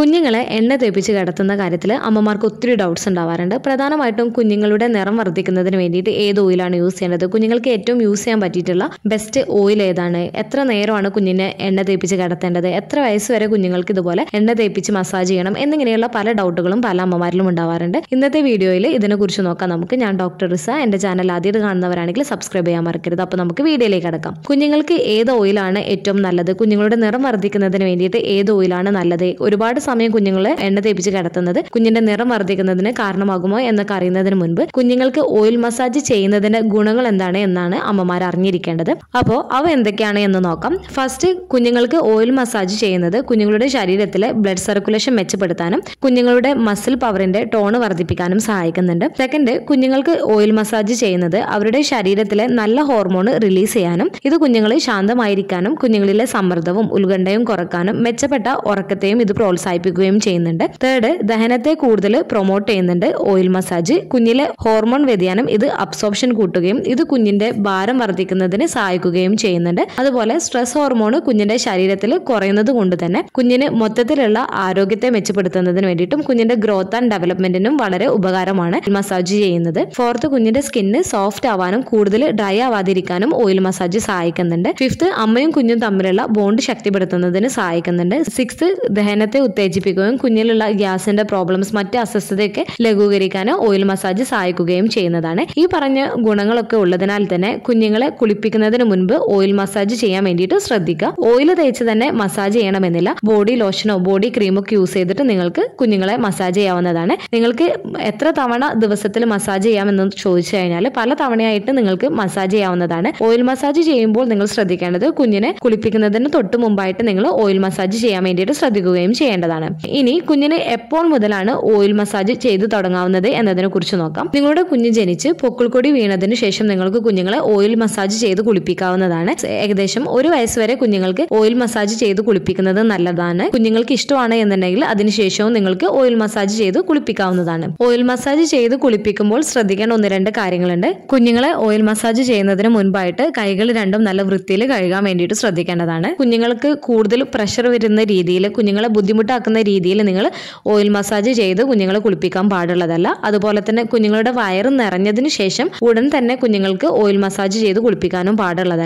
കുഞ്ഞുങ്ങളെ എണ്ണ തേപ്പിച്ച് കിടത്തുന്ന കാര്യത്തിൽ അമ്മമാർക്ക് ഒത്തിരി ഡൗട്ട്സ് ഉണ്ടാവാറുണ്ട് പ്രധാനമായിട്ടും കുഞ്ഞുങ്ങളുടെ നിറം വർദ്ധിക്കുന്നതിന് വേണ്ടിയിട്ട് ഏത് ഓയിലാണ് യൂസ് ചെയ്യേണ്ടത് കുഞ്ഞുങ്ങൾക്ക് ഏറ്റവും യൂസ് ചെയ്യാൻ പറ്റിയിട്ടുള്ള ബെസ്റ്റ് ഓയിൽ ഏതാണ് എത്ര നേരമാണ് കുഞ്ഞിനെ എണ്ണ തേപ്പിച്ച് കിടത്തേണ്ടത് എത്ര വയസ്സ് വരെ കുഞ്ഞുങ്ങൾക്ക് ഇതുപോലെ എണ്ണ തേപ്പിച്ച് മസാജ് ചെയ്യണം എന്നിങ്ങനെയുള്ള പല ഡൗട്ടുകളും പല അമ്മമാരിലും ഉണ്ടാവാറുണ്ട് ഇന്നത്തെ വീഡിയോയിൽ ഇതിനെക്കുറിച്ച് നോക്കാം നമുക്ക് ഞാൻ ഡോക്ടർ റിസ എൻ്റെ ചാനൽ ആദ്യമായിട്ട് കാണുന്നവരാണെങ്കിൽ സബ്സ്ക്രൈബ് ചെയ്യാൻ മറക്കരുത് അപ്പോൾ നമുക്ക് വീഡിയോയിലേക്ക് കിടക്കാം കുഞ്ഞുങ്ങൾക്ക് ഏത് ഓയിലാണ് ഏറ്റവും നല്ലത് കുഞ്ഞുങ്ങളുടെ നിറം വർദ്ധിക്കുന്നതിന് വേണ്ടിയിട്ട് ഏത് ഓയിലാണ് നല്ലത് ഒരുപാട് സമയം കുഞ്ഞുങ്ങളെ എണ്ണ തേപ്പിച്ച് കിടത്തുന്നത് കുഞ്ഞിന്റെ നിറം വർദ്ധിക്കുന്നതിന് കാരണമാകുമോ എന്നൊക്കെ അറിയുന്നതിന് മുൻപ് കുഞ്ഞുങ്ങൾക്ക് ഓയിൽ മസാജ് ചെയ്യുന്നതിന്റെ ഗുണങ്ങൾ എന്താണ് എന്നാണ് അമ്മമാർ അറിഞ്ഞിരിക്കേണ്ടത് അപ്പോൾ അവ എന്തൊക്കെയാണ് എന്ന് നോക്കാം ഫസ്റ്റ് കുഞ്ഞുങ്ങൾക്ക് ഓയിൽ മസാജ് ചെയ്യുന്നത് കുഞ്ഞുങ്ങളുടെ ശരീരത്തിലെ ബ്ലഡ് സർക്കുലേഷൻ മെച്ചപ്പെടുത്താനും കുഞ്ഞുങ്ങളുടെ മസിൽ പവറിന്റെ ടോൺ വർദ്ധിപ്പിക്കാനും സഹായിക്കുന്നുണ്ട് സെക്കൻഡ് കുഞ്ഞുങ്ങൾക്ക് ഓയിൽ മസാജ് ചെയ്യുന്നത് അവരുടെ ശരീരത്തിലെ നല്ല ഹോർമോൺ റിലീസ് ചെയ്യാനും ഇത് കുഞ്ഞുങ്ങളെ ശാന്തമായിരിക്കാനും കുഞ്ഞുങ്ങളിലെ സമ്മർദ്ദവും ഉത്കണ്ഠയും കുറക്കാനും മെച്ചപ്പെട്ട ഉറക്കത്തെയും ഇത് പ്രോത്സാഹിക്കും പ്രോത്സാഹിപ്പിക്കുകയും ചെയ്യുന്നുണ്ട് തേർഡ് ദഹനത്തെ കൂടുതൽ പ്രൊമോട്ട് ചെയ്യുന്നുണ്ട് ഓയിൽ മസാജ് കുഞ്ഞിലെ ഹോർമോൺ വ്യതിയാനം ഇത് അബ്സോർപ്ഷൻ കൂട്ടുകയും ഇത് കുഞ്ഞിന്റെ ഭാരം വർദ്ധിക്കുന്നതിന് സഹായിക്കുകയും ചെയ്യുന്നുണ്ട് അതുപോലെ സ്ട്രെസ് ഹോർമോൺ കുഞ്ഞിന്റെ ശരീരത്തിൽ കുറയുന്നത് കൊണ്ട് തന്നെ കുഞ്ഞിന് മൊത്തത്തിലുള്ള ആരോഗ്യത്തെ മെച്ചപ്പെടുത്തുന്നതിന് വേണ്ടിയിട്ടും കുഞ്ഞിന്റെ ഗ്രോത്ത് ആൻഡ് ഡെവലപ്മെന്റിനും വളരെ ഉപകാരമാണ് മസാജ് ചെയ്യുന്നത് ഫോർത്ത് കുഞ്ഞിന്റെ സ്കിന്ന് സോഫ്റ്റ് ആവാനും കൂടുതൽ ഡ്രൈ ആവാതിരിക്കാനും ഓയിൽ മസാജ് സഹായിക്കുന്നുണ്ട് ഫിഫ്ത്ത് അമ്മയും കുഞ്ഞും തമ്മിലുള്ള ബോണ്ട് ശക്തിപ്പെടുത്തുന്നതിന് സഹായിക്കുന്നുണ്ട് സിക്സ് ദഹനത്തെ ഉത്തേജ ഉത്തേജിപ്പിക്കുകയും കുഞ്ഞിലുള്ള ഗ്യാസിന്റെ പ്രോബ്ലംസ് മറ്റ് അസ്വസ്ഥതയൊക്കെ ലഘൂകരിക്കാൻ ഓയിൽ മസാജ് സഹായിക്കുകയും ചെയ്യുന്നതാണ് ഈ പറഞ്ഞ ഗുണങ്ങളൊക്കെ ഉള്ളതിനാൽ തന്നെ കുഞ്ഞുങ്ങളെ കുളിപ്പിക്കുന്നതിന് മുൻപ് ഓയിൽ മസാജ് ചെയ്യാൻ വേണ്ടിയിട്ട് ശ്രദ്ധിക്കുക ഓയിൽ തേച്ച് തന്നെ മസാജ് ചെയ്യണമെന്നില്ല ബോഡി ലോഷനോ ബോഡി ക്രീമോ ഒക്കെ യൂസ് ചെയ്തിട്ട് നിങ്ങൾക്ക് കുഞ്ഞുങ്ങളെ മസാജ് ചെയ്യാവുന്നതാണ് നിങ്ങൾക്ക് എത്ര തവണ ദിവസത്തിൽ മസാജ് ചെയ്യാമെന്ന് ചോദിച്ചു കഴിഞ്ഞാൽ പല തവണയായിട്ട് നിങ്ങൾക്ക് മസാജ് ചെയ്യാവുന്നതാണ് ഓയിൽ മസാജ് ചെയ്യുമ്പോൾ നിങ്ങൾ ശ്രദ്ധിക്കേണ്ടത് കുഞ്ഞിനെ കുളിപ്പിക്കുന്നതിന് തൊട്ട് മുമ്പായിട്ട് നിങ്ങൾ ഓയിൽ മസാജ് ചെയ്യാൻ വേണ്ടിയിട്ട് ശ്രദ്ധിക്കുകയും ചെയ്യേണ്ടതാണ് നല്ലതാണ് ഇനി കുഞ്ഞിന് എപ്പോൾ മുതലാണ് ഓയിൽ മസാജ് ചെയ്തു തുടങ്ങാവുന്നത് എന്നതിനെ കുറിച്ച് നോക്കാം നിങ്ങളുടെ കുഞ്ഞ് ജനിച്ച് പൊക്കിൾക്കൊടി വീണതിന് ശേഷം നിങ്ങൾക്ക് കുഞ്ഞുങ്ങളെ ഓയിൽ മസാജ് ചെയ്ത് കുളിപ്പിക്കാവുന്നതാണ് ഏകദേശം ഒരു വയസ്സ് വരെ കുഞ്ഞുങ്ങൾക്ക് ഓയിൽ മസാജ് ചെയ്ത് കുളിപ്പിക്കുന്നത് നല്ലതാണ് കുഞ്ഞുങ്ങൾക്ക് ഇഷ്ടമാണ് എന്നുണ്ടെങ്കിൽ അതിനുശേഷവും നിങ്ങൾക്ക് ഓയിൽ മസാജ് ചെയ്ത് കുളിപ്പിക്കാവുന്നതാണ് ഓയിൽ മസാജ് ചെയ്ത് കുളിപ്പിക്കുമ്പോൾ ശ്രദ്ധിക്കേണ്ട ഒന്ന് രണ്ട് കാര്യങ്ങളുണ്ട് കുഞ്ഞുങ്ങളെ ഓയിൽ മസാജ് ചെയ്യുന്നതിന് മുൻപായിട്ട് കൈകൾ രണ്ടും നല്ല വൃത്തിയിൽ കഴുകാൻ വേണ്ടിയിട്ട് ശ്രദ്ധിക്കേണ്ടതാണ് കുഞ്ഞുങ്ങൾക്ക് കൂടുതൽ പ്രഷർ വരുന്ന രീതിയിൽ കുഞ്ഞുങ്ങളെ ബുദ്ധിമുട്ടാക്കുക ഉണ്ടാക്കുന്ന രീതിയിൽ നിങ്ങൾ ഓയിൽ മസാജ് ചെയ്ത് കുഞ്ഞുങ്ങളെ കുളിപ്പിക്കാൻ പാടുള്ളതല്ല അതുപോലെ തന്നെ കുഞ്ഞുങ്ങളുടെ വയറ് നിറഞ്ഞതിന് ശേഷം ഉടൻ തന്നെ കുഞ്ഞുങ്ങൾക്ക് ഓയിൽ മസാജ് ചെയ്ത് കുളിപ്പിക്കാനും പാടുള്ളതല്ല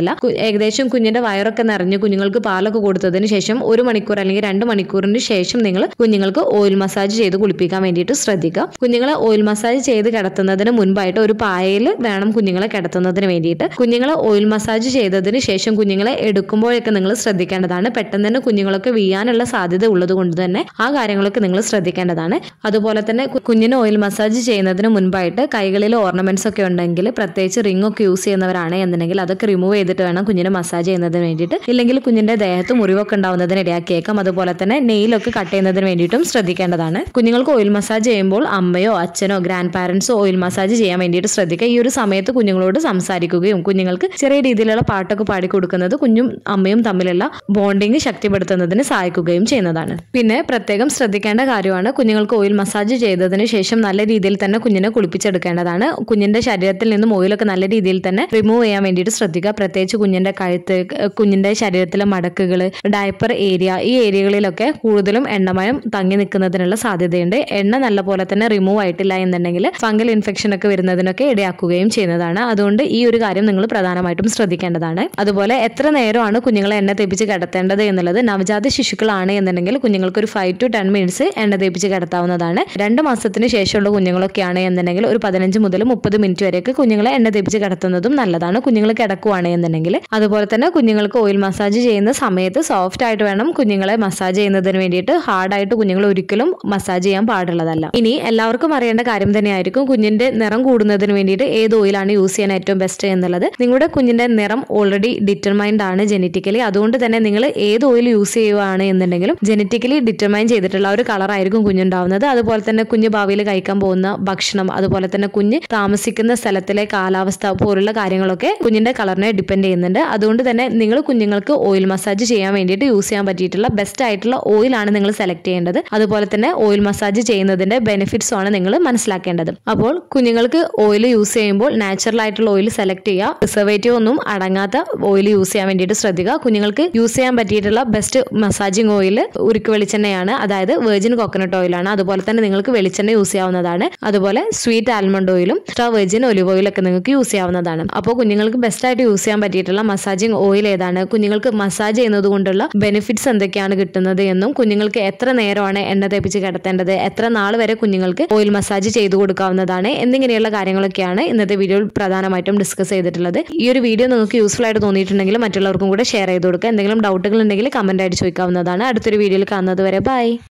ഏകദേശം കുഞ്ഞിന്റെ വയറൊക്കെ നിറഞ്ഞ് കുഞ്ഞുങ്ങൾക്ക് പാലൊക്കെ കൊടുത്തതിന് ശേഷം ഒരു മണിക്കൂർ അല്ലെങ്കിൽ രണ്ട് മണിക്കൂറിന് ശേഷം നിങ്ങൾ കുഞ്ഞുങ്ങൾക്ക് ഓയിൽ മസാജ് ചെയ്ത് കുളിപ്പിക്കാൻ വേണ്ടിയിട്ട് ശ്രദ്ധിക്കുക കുഞ്ഞുങ്ങളെ ഓയിൽ മസാജ് ചെയ്ത് കിടത്തുന്നതിന് മുൻപായിട്ട് ഒരു പായയിൽ വേണം കുഞ്ഞുങ്ങളെ കിടത്തുന്നതിന് വേണ്ടിയിട്ട് കുഞ്ഞുങ്ങളെ ഓയിൽ മസാജ് ചെയ്തതിന് ശേഷം കുഞ്ഞുങ്ങളെ എടുക്കുമ്പോഴൊക്കെ നിങ്ങൾ ശ്രദ്ധിക്കേണ്ടതാണ് പെട്ടെന്ന് തന്നെ കുഞ്ഞുങ്ങളൊക്കെ വീഴാനുള്ള സാധ്യത ഉള്ളത് കൊണ്ട് തന്നെ ആ കാര്യങ്ങളൊക്കെ നിങ്ങൾ ശ്രദ്ധിക്കേണ്ടതാണ് അതുപോലെ തന്നെ കുഞ്ഞിന് ഓയിൽ മസാജ് ചെയ്യുന്നതിന് മുൻപായിട്ട് കൈകളിൽ ഓർണമെന്റ്സ് ഒക്കെ ഉണ്ടെങ്കിൽ പ്രത്യേകിച്ച് റിംഗ് ഒക്കെ യൂസ് ചെയ്യുന്നവരാണ് എന്നുണ്ടെങ്കിൽ അതൊക്കെ റിമൂവ് ചെയ്തിട്ട് വേണം കുഞ്ഞിന് മസാജ് ചെയ്യുന്നതിന് വേണ്ടിയിട്ട് ഇല്ലെങ്കിൽ കുഞ്ഞിന്റെ ദേഹത്ത് മുറിവൊക്കെ ഉണ്ടാവുന്നതിന് ഇടയാക്കിയേക്കാം അതുപോലെ തന്നെ നെയിലൊക്കെ കട്ട് ചെയ്യുന്നതിന് വേണ്ടിയിട്ടും ശ്രദ്ധിക്കേണ്ടതാണ് കുഞ്ഞുങ്ങൾക്ക് ഓയിൽ മസാജ് ചെയ്യുമ്പോൾ അമ്മയോ അച്ഛനോ ഗ്രാൻഡ് പാരൻസോ ഓയിൽ മസാജ് ചെയ്യാൻ വേണ്ടിയിട്ട് ശ്രദ്ധിക്കുക ഈ ഒരു സമയത്ത് കുഞ്ഞുങ്ങളോട് സംസാരിക്കുകയും കുഞ്ഞുങ്ങൾക്ക് ചെറിയ രീതിയിലുള്ള പാട്ടൊക്കെ പാടി കൊടുക്കുന്നത് കുഞ്ഞും അമ്മയും തമ്മിലുള്ള ബോണ്ടിങ് ശക്തിപ്പെടുത്തുന്നതിന് സഹായിക്കുകയും ചെയ്യുന്നതാണ് പിന്നെ പ്രത്യേകം ശ്രദ്ധിക്കേണ്ട കാര്യമാണ് കുഞ്ഞുങ്ങൾക്ക് ഓയിൽ മസാജ് ചെയ്തതിന് ശേഷം നല്ല രീതിയിൽ തന്നെ കുഞ്ഞിനെ കുളിപ്പിച്ചെടുക്കേണ്ടതാണ് കുഞ്ഞിന്റെ ശരീരത്തിൽ നിന്നും ഓയിലൊക്കെ നല്ല രീതിയിൽ തന്നെ റിമൂവ് ചെയ്യാൻ വേണ്ടിയിട്ട് ശ്രദ്ധിക്കുക പ്രത്യേകിച്ച് കുഞ്ഞിന്റെ കഴുത്ത് കുഞ്ഞിന്റെ ശരീരത്തിലെ മടക്കുകൾ ഡയപ്പർ ഏരിയ ഈ ഏരിയകളിലൊക്കെ കൂടുതലും എണ്ണമയം തങ്ങി നിൽക്കുന്നതിനുള്ള സാധ്യതയുണ്ട് എണ്ണ നല്ല പോലെ തന്നെ റിമൂവ് ആയിട്ടില്ല എന്നുണ്ടെങ്കിൽ ഫംഗൽ ഇൻഫെക്ഷൻ ഒക്കെ വരുന്നതിനൊക്കെ ഇടയാക്കുകയും ചെയ്യുന്നതാണ് അതുകൊണ്ട് ഈ ഒരു കാര്യം നിങ്ങൾ പ്രധാനമായിട്ടും ശ്രദ്ധിക്കേണ്ടതാണ് അതുപോലെ എത്ര നേരമാണ് കുഞ്ഞുങ്ങളെ എണ്ണ തെപ്പിച്ച് കിടത്തേണ്ടത് എന്നുള്ളത് നവജാത ശിശുക്കളാണ് എന്നുണ്ടെങ്കിൽ കുഞ്ഞുങ്ങൾക്ക് ഒരു ഒരു ഫൈവ് ടു ടെൻ മിനിറ്റ്സ് എണ്ണ തേപ്പിച്ച് കിടത്താവുന്നതാണ് രണ്ട് മാസത്തിന് ശേഷമുള്ള കുഞ്ഞുങ്ങളൊക്കെയാണ് എന്നുണ്ടെങ്കിൽ ഒരു പതിനഞ്ച് മുതൽ മുപ്പത് മിനിറ്റ് വരെയൊക്കെ കുഞ്ഞുങ്ങളെ എണ്ണ തേപ്പിച്ച് കിടത്തുന്നതും നല്ലതാണ് കുഞ്ഞുങ്ങൾ കിടക്കുവാണ് എന്നുണ്ടെങ്കിൽ അതുപോലെ തന്നെ കുഞ്ഞുങ്ങൾക്ക് ഓയിൽ മസാജ് ചെയ്യുന്ന സമയത്ത് സോഫ്റ്റ് ആയിട്ട് വേണം കുഞ്ഞുങ്ങളെ മസാജ് ചെയ്യുന്നതിന് വേണ്ടിയിട്ട് ഹാർഡായിട്ട് കുഞ്ഞുങ്ങൾ ഒരിക്കലും മസാജ് ചെയ്യാൻ പാടുള്ളതല്ല ഇനി എല്ലാവർക്കും അറിയേണ്ട കാര്യം തന്നെയായിരിക്കും കുഞ്ഞിന്റെ നിറം കൂടുന്നതിന് വേണ്ടിയിട്ട് ഏത് ഓയിലാണ് യൂസ് ചെയ്യാൻ ഏറ്റവും ബെസ്റ്റ് എന്നുള്ളത് നിങ്ങളുടെ കുഞ്ഞിന്റെ നിറം ഓൾറെഡി ഡിറ്റർമൈൻഡ് ആണ് ജെനറ്റിക്കലി അതുകൊണ്ട് തന്നെ നിങ്ങൾ ഏത് ഓയിൽ യൂസ് ചെയ്യുവാണ് എന്നുണ്ടെങ്കിലും ജനറ്റിക്കലി ഡിറ്റർമൈൻ ചെയ്തിട്ടുള്ള ഒരു ആയിരിക്കും കുഞ്ഞുണ്ടാവുന്നത് അതുപോലെ തന്നെ കുഞ്ഞ് ഭാവിയിൽ കഴിക്കാൻ പോകുന്ന ഭക്ഷണം അതുപോലെ തന്നെ കുഞ്ഞ് താമസിക്കുന്ന സ്ഥലത്തിലെ കാലാവസ്ഥ പോലുള്ള കാര്യങ്ങളൊക്കെ കുഞ്ഞിന്റെ കളറിനെ ഡിപ്പെൻഡ് ചെയ്യുന്നുണ്ട് അതുകൊണ്ട് തന്നെ നിങ്ങൾ കുഞ്ഞുങ്ങൾക്ക് ഓയിൽ മസാജ് ചെയ്യാൻ വേണ്ടിയിട്ട് യൂസ് ചെയ്യാൻ പറ്റിയിട്ടുള്ള ബെസ്റ്റ് ആയിട്ടുള്ള ഓയിലാണ് നിങ്ങൾ സെലക്ട് ചെയ്യേണ്ടത് അതുപോലെ തന്നെ ഓയിൽ മസാജ് ചെയ്യുന്നതിന്റെ ബെനിഫിറ്റ്സ് ആണ് നിങ്ങൾ മനസ്സിലാക്കേണ്ടത് അപ്പോൾ കുഞ്ഞുങ്ങൾക്ക് ഓയിൽ യൂസ് ചെയ്യുമ്പോൾ നാച്ചുറൽ ആയിട്ടുള്ള ഓയിൽ സെലക്ട് ചെയ്യുക റിസർവേറ്റീവ് ഒന്നും അടങ്ങാത്ത ഓയിൽ യൂസ് ചെയ്യാൻ വേണ്ടിയിട്ട് ശ്രദ്ധിക്കുക കുഞ്ഞുങ്ങൾക്ക് യൂസ് ചെയ്യാൻ പറ്റിയിട്ടുള്ള ബെസ്റ്റ് മസാജിങ് ഓയിൽ ഉരുക്ക് വെളിച്ചെണ്ണയാണ് അതായത് വെർജിൻ കോക്കനട്ട് ഓയിലാണ് അതുപോലെ തന്നെ നിങ്ങൾക്ക് വെളിച്ചെണ്ണ യൂസ് ചെയ്യാവുന്നതാണ് അതുപോലെ സ്വീറ്റ് ആൽമണ്ട് ഓയിലും എക്സ്ട്രാ വെർജിൻ ഒലിവ് ഓയിലൊക്കെ നിങ്ങൾക്ക് യൂസ് ചെയ്യാവുന്നതാണ് അപ്പോൾ കുഞ്ഞുങ്ങൾക്ക് ബെസ്റ്റ് ആയിട്ട് യൂസ് ചെയ്യാൻ പറ്റിയിട്ടുള്ള മസാജിങ് ഓയിൽ ഏതാണ് കുഞ്ഞുങ്ങൾക്ക് മസാജ് ചെയ്യുന്നത് കൊണ്ടുള്ള ബെനിഫിറ്റ്സ് എന്തൊക്കെയാണ് കിട്ടുന്നത് എന്നും കുഞ്ഞുങ്ങൾക്ക് എത്ര നേരമാണ് എണ്ണ തേപ്പിച്ച് കിടത്തേണ്ടത് എത്ര നാൾ വരെ കുഞ്ഞുങ്ങൾക്ക് ഓയിൽ മസാജ് ചെയ്തു കൊടുക്കാവുന്നതാണ് എന്നിങ്ങനെയുള്ള കാര്യങ്ങളൊക്കെയാണ് ഇന്നത്തെ വീഡിയോയിൽ പ്രധാനമായിട്ടും ഡിസ്കസ് ചെയ്തിട്ടുള്ളത് ഈ ഒരു വീഡിയോ നിങ്ങൾക്ക് യൂസ്ഫുൾ ആയിട്ട് തോന്നിയിട്ടുണ്ടെങ്കിൽ മറ്റുള്ളവർക്കും കൂടെ ഷെയർ ചെയ്ത് കൊടുക്കുക എന്തെങ്കിലും ഡൗട്ടുകൾ ഉണ്ടെങ്കിൽ കമന്റ് ആയിട്ട് ചോദിക്കാവുന്നതാണ് അടുത്തൊരു വീഡിയോയിൽ കാണുന്നത് വരെ ബൈ